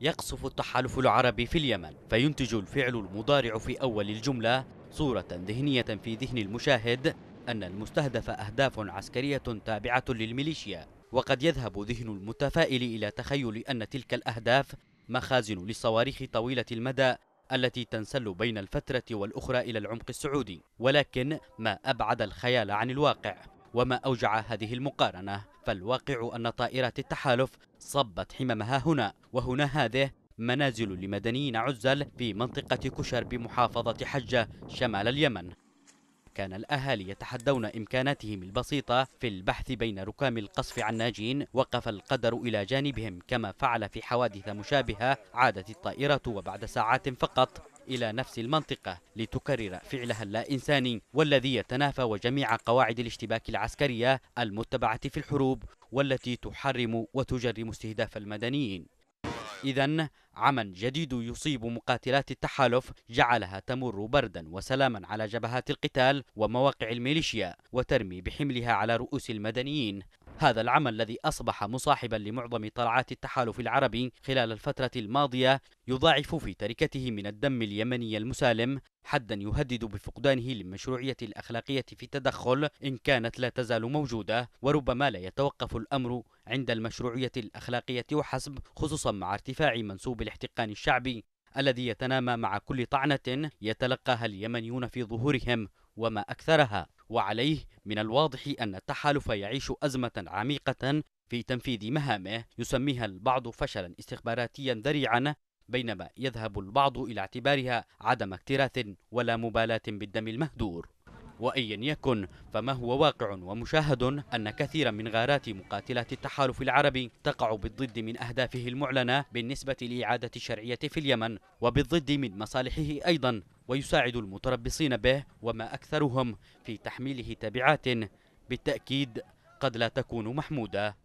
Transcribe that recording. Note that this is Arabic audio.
يقصف التحالف العربي في اليمن فينتج الفعل المضارع في أول الجملة صورة ذهنية في ذهن المشاهد أن المستهدف أهداف عسكرية تابعة للميليشيا وقد يذهب ذهن المتفائل إلى تخيل أن تلك الأهداف مخازن للصواريخ طويلة المدى التي تنسل بين الفترة والأخرى إلى العمق السعودي ولكن ما أبعد الخيال عن الواقع وما أوجع هذه المقارنة فالواقع أن طائرات التحالف صبت حممها هنا وهنا هذه منازل لمدنيين عزل في منطقة كشر بمحافظة حجة شمال اليمن كان الأهالي يتحدون إمكاناتهم البسيطة في البحث بين ركام القصف عن ناجين وقف القدر إلى جانبهم كما فعل في حوادث مشابهة عادت الطائرة وبعد ساعات فقط إلى نفس المنطقة لتكرر فعلها اللا إنساني والذي يتنافى وجميع قواعد الاشتباك العسكرية المتبعة في الحروب والتي تحرم وتجرم استهداف المدنيين إذا عمل جديد يصيب مقاتلات التحالف جعلها تمر بردا وسلاما على جبهات القتال ومواقع الميليشيا وترمي بحملها على رؤوس المدنيين هذا العمل الذي أصبح مصاحبا لمعظم طلعات التحالف العربي خلال الفترة الماضية يضاعف في تركته من الدم اليمني المسالم حدا يهدد بفقدانه للمشروعية الأخلاقية في التدخل إن كانت لا تزال موجودة وربما لا يتوقف الأمر عند المشروعية الأخلاقية وحسب خصوصا مع ارتفاع منسوب الاحتقان الشعبي الذي يتنامى مع كل طعنة يتلقاها اليمنيون في ظهورهم وما أكثرها وعليه من الواضح أن التحالف يعيش أزمة عميقة في تنفيذ مهامه يسميها البعض فشلا استخباراتيا ذريعا بينما يذهب البعض إلى اعتبارها عدم اكتراث ولا مبالاة بالدم المهدور وأيا يكن فما هو واقع ومشاهد أن كثيرا من غارات مقاتلات التحالف العربي تقع بالضد من أهدافه المعلنة بالنسبة لإعادة الشرعية في اليمن وبالضد من مصالحه أيضا ويساعد المتربصين به وما أكثرهم في تحميله تبعات بالتأكيد قد لا تكون محمودة